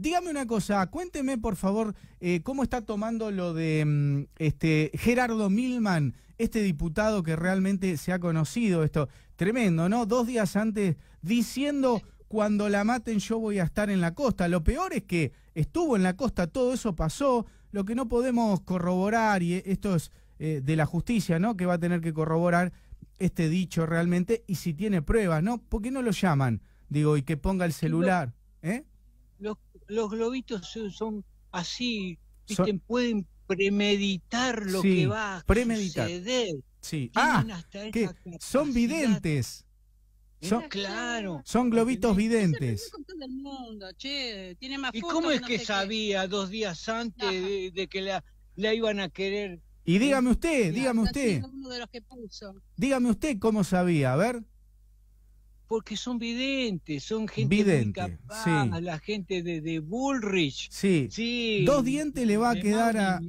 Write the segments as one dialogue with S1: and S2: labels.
S1: Dígame una cosa, cuénteme por favor eh, cómo está tomando lo de mm, este, Gerardo Milman, este diputado que realmente se ha conocido esto. Tremendo, ¿no? Dos días antes diciendo, cuando la maten yo voy a estar en la costa. Lo peor es que estuvo en la costa, todo eso pasó. Lo que no podemos corroborar, y e, esto es eh, de la justicia, ¿no? Que va a tener que corroborar este dicho realmente y si tiene pruebas, ¿no? ¿Por qué no lo llaman? Digo, y que ponga el celular, ¿eh?
S2: los, globitos son así, pueden premeditar lo que va a suceder. Sí. Ah, son
S1: videntes. Son, globitos videntes.
S2: ¿Y cómo es que, sabía dos días antes de, que la, la iban a querer?
S1: Y dígame usted, dígame usted. Dígame usted cómo sabía,
S2: a ver porque son videntes, son gente incapaz, la gente de, Bullrich. Sí. sí. dos
S1: dientes le va a quedar a,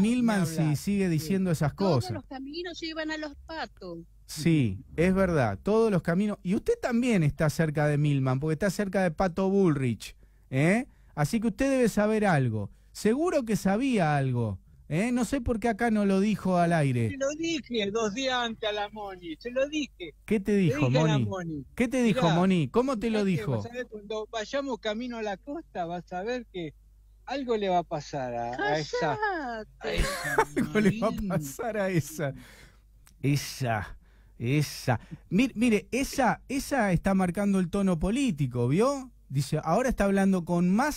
S1: Milman si sigue diciendo esas cosas. Todos los
S2: caminos llevan a los patos.
S1: Sí, es verdad, todos los caminos. Y usted también está cerca de Milman, porque está cerca de Pato Bullrich. ¿eh? Así que usted debe saber algo. Seguro que sabía algo ¿Eh? No sé por qué acá no lo dijo al aire. Se
S2: lo dije dos días antes a la Moni, se lo dije. ¿Qué te dijo, Moni? ¿Qué te dijo, Moni? ¿Cómo te lo dijo? cuando vayamos camino a la costa, vas a ver que algo le va a pasar a, esa.
S1: algo le va a pasar a esa. Esa. Esa. Mire, mire, esa, esa está marcando el tono político, ¿vio? Dice, ahora está hablando con más